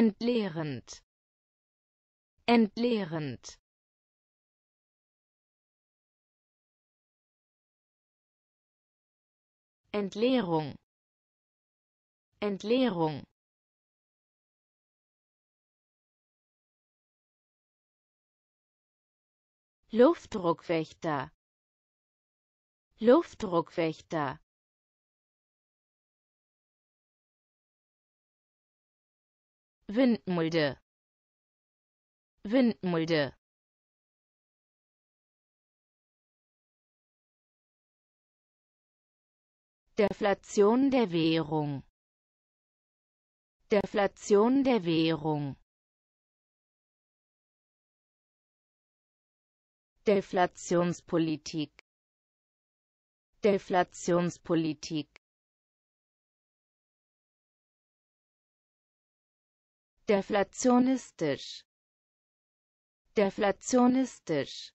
entleerend entleerend Entleerung Entleerung Luftdruckwächter Luftdruckwächter Windmulde. Windmulde. Deflation der Währung Deflation der Währung Deflationspolitik Deflationspolitik deflationistisch deflationistisch